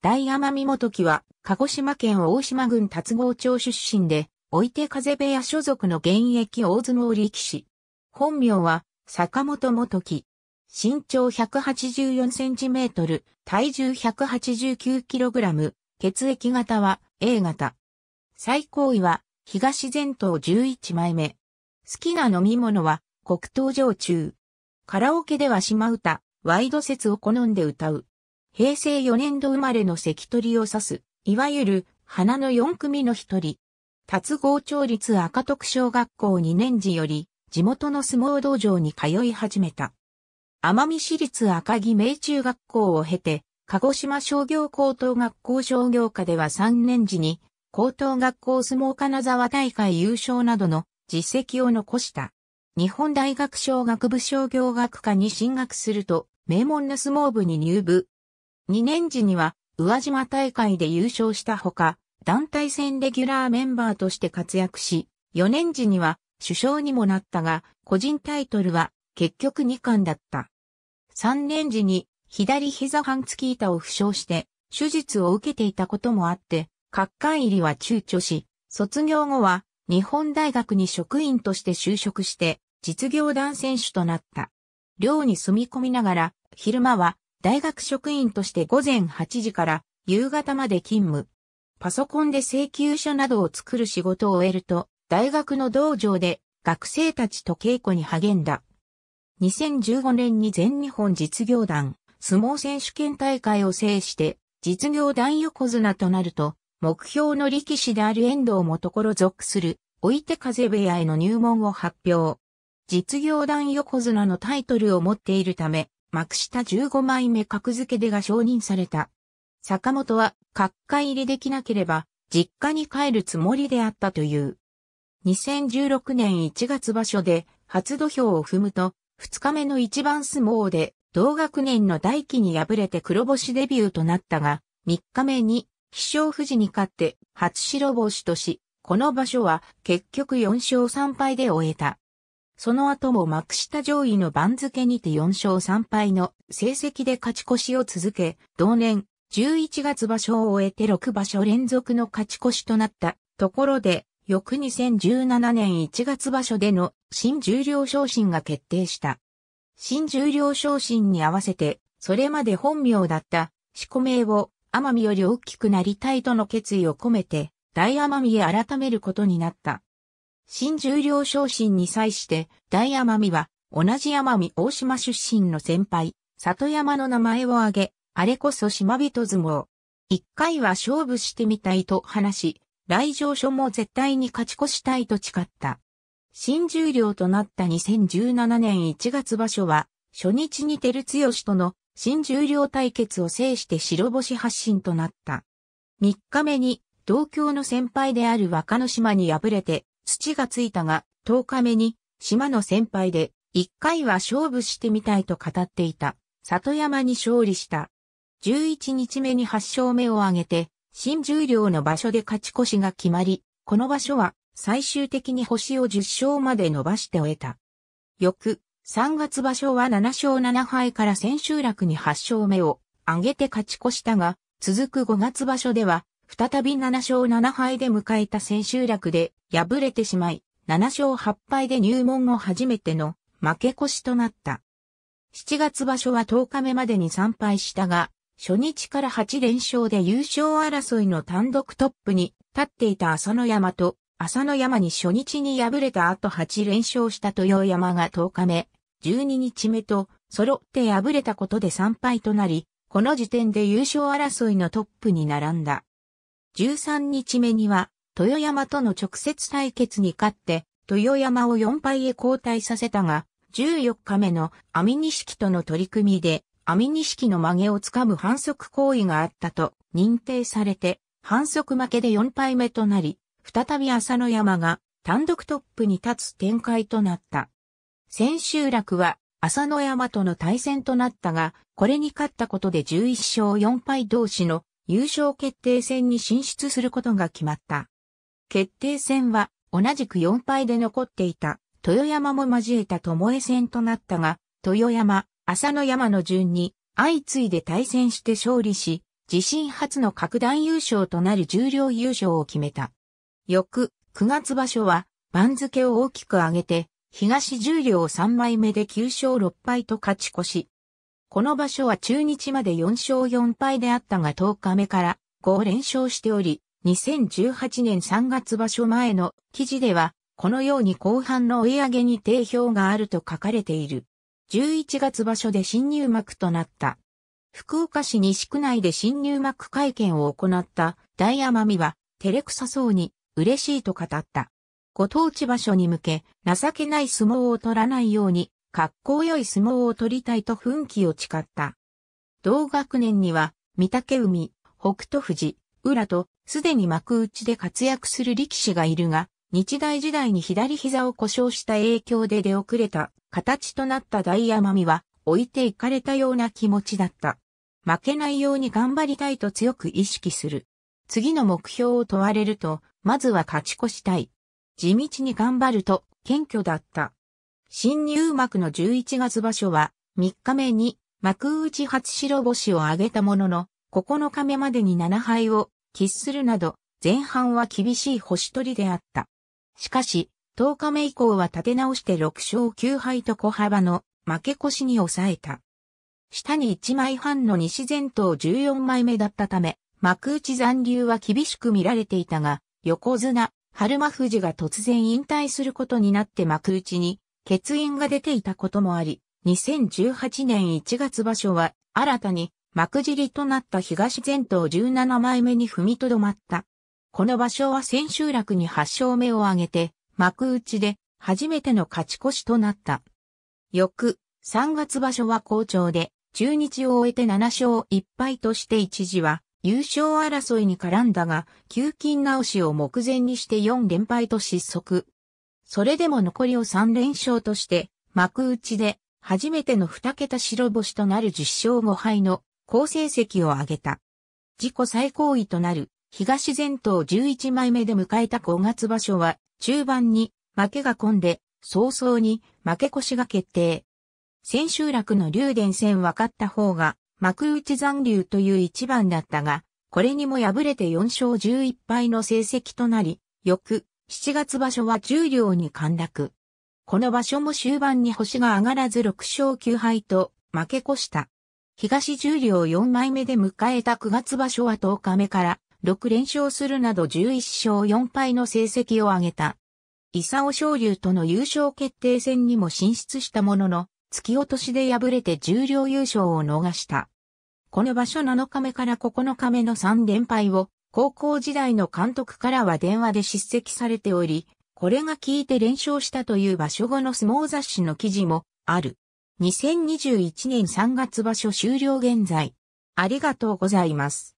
大奄美元木は、鹿児島県大島郡達郷町出身で、おいて風部屋所属の現役大相撲力士。本名は、坂本元木。身長184センチメートル、体重189キログラム、血液型は A 型。最高位は、東前頭11枚目。好きな飲み物は、黒糖焼酎。カラオケでは島唄、ワイド説を好んで歌う。平成4年度生まれの関取を指す、いわゆる花の4組の一人。達合町立赤徳小学校2年時より、地元の相撲道場に通い始めた。奄美市立赤城明中学校を経て、鹿児島商業高等学校商業科では3年時に、高等学校相撲金沢大会優勝などの実績を残した。日本大学小学部商業学科に進学すると、名門の相撲部に入部、2年時には宇和島大会で優勝したほか、団体戦レギュラーメンバーとして活躍し、4年時には首相にもなったが、個人タイトルは結局2冠だった。3年時に左膝半月板を負傷して手術を受けていたこともあって、各界入りは躊躇し、卒業後は日本大学に職員として就職して実業団選手となった。寮に住み込みながら、昼間は大学職員として午前8時から夕方まで勤務。パソコンで請求書などを作る仕事を終えると、大学の道場で学生たちと稽古に励んだ。2015年に全日本実業団相撲選手権大会を制して、実業団横綱となると、目標の力士である遠藤もところ属する、置いて風部屋への入門を発表。実業団横綱のタイトルを持っているため、幕下15枚目格付けでが承認された。坂本は、各界入りできなければ、実家に帰るつもりであったという。2016年1月場所で、初土俵を踏むと、2日目の一番相撲で、同学年の大輝に敗れて黒星デビューとなったが、3日目に、飛翔富士に勝って、初白星とし、この場所は結局4勝3敗で終えた。その後も幕下上位の番付にて4勝3敗の成績で勝ち越しを続け、同年11月場所を終えて6場所連続の勝ち越しとなったところで、翌2017年1月場所での新十両昇進が決定した。新十両昇進に合わせて、それまで本名だった四股名を奄美より大きくなりたいとの決意を込めて、大奄美へ改めることになった。新十両昇進に際して、大奄美は、同じ奄美大島出身の先輩、里山の名前を挙げ、あれこそ島人相撲。一回は勝負してみたいと話し、来場所も絶対に勝ち越したいと誓った。新十両となった2017年1月場所は、初日に照強との新十両対決を制して白星発進となった。3日目に、同郷の先輩である若野島に敗れて、地がついたが、10日目に、島の先輩で、一回は勝負してみたいと語っていた、里山に勝利した。11日目に8勝目を挙げて、新十両の場所で勝ち越しが決まり、この場所は最終的に星を10勝まで伸ばして終えた。翌、3月場所は7勝7敗から千秋楽に8勝目を挙げて勝ち越したが、続く5月場所では再び7勝7敗で迎えた千秋楽で敗れてしまい、7勝8敗で入門後初めての負け越しとなった。7月場所は10日目までに参拝したが、初日から8連勝で優勝争いの単独トップに立っていた浅野山と、浅野山に初日に敗れた後8連勝した豊山が10日目、12日目と、揃って敗れたことで3敗となり、この時点で優勝争いのトップに並んだ。13日目には、豊山との直接対決に勝って、豊山を4敗へ交代させたが、14日目の網錦との取り組みで、網錦の曲げをつかむ反則行為があったと認定されて、反則負けで4敗目となり、再び朝野山が単独トップに立つ展開となった。千秋楽は朝野山との対戦となったが、これに勝ったことで11勝4敗同士の優勝決定戦に進出することが決まった。決定戦は同じく4敗で残っていた豊山も交えた巴戦となったが、豊山、浅野山の順に相次いで対戦して勝利し、自身初の格段優勝となる重量優勝を決めた。翌9月場所は番付を大きく上げて、東重量3枚目で9勝6敗と勝ち越し、この場所は中日まで4勝4敗であったが10日目から5連勝しており、2018年3月場所前の記事では、このように後半の追い上げに定評があると書かれている。11月場所で新入幕となった。福岡市西区内で新入幕会見を行った大奄美は、照れくさそうに嬉しいと語った。ご当地場所に向け、情けない相撲を取らないように格好良い相撲を取りたいと奮起を誓った。同学年には、御嶽海、北斗富士、浦と、すでに幕内で活躍する力士がいるが、日大時代に左膝を故障した影響で出遅れた形となった大奄美は置いていかれたような気持ちだった。負けないように頑張りたいと強く意識する。次の目標を問われると、まずは勝ち越したい。地道に頑張ると謙虚だった。新入幕の11月場所は、3日目に幕内初白星を挙げたものの、9日目までに7敗を喫するなど、前半は厳しい星取りであった。しかし、10日目以降は立て直して6勝9敗と小幅の負け越しに抑えた。下に1枚半の西前頭14枚目だったため、幕内残留は厳しく見られていたが、横綱、春馬富士が突然引退することになって幕内に欠員が出ていたこともあり、2018年1月場所は新たに幕尻となった東前頭17枚目に踏みとどまった。この場所は千秋楽に8勝目を挙げて、幕内で初めての勝ち越しとなった。翌3月場所は好調で、中日を終えて7勝1敗として一時は優勝争いに絡んだが、給金直しを目前にして4連敗と失速。それでも残りを3連勝として、幕内で初めての2桁白星となる10勝5敗の好成績を挙げた。自己最高位となる東前頭11枚目で迎えた5月場所は中盤に負けが込んで早々に負け越しが決定。千秋楽の竜電戦分かった方が幕内残留という一番だったが、これにも敗れて4勝11敗の成績となり、翌7月場所は重量両に陥落。この場所も終盤に星が上がらず6勝9敗と負け越した。東重量両4枚目で迎えた9月場所は10日目から6連勝するなど11勝4敗の成績を挙げた。伊佐尾昇龍との優勝決定戦にも進出したものの、突き落としで敗れて重量優勝を逃した。この場所7日目から9日目の3連敗を高校時代の監督からは電話で叱責されており、これが効いて連勝したという場所後の相撲雑誌の記事もある。2021年3月場所終了現在。ありがとうございます。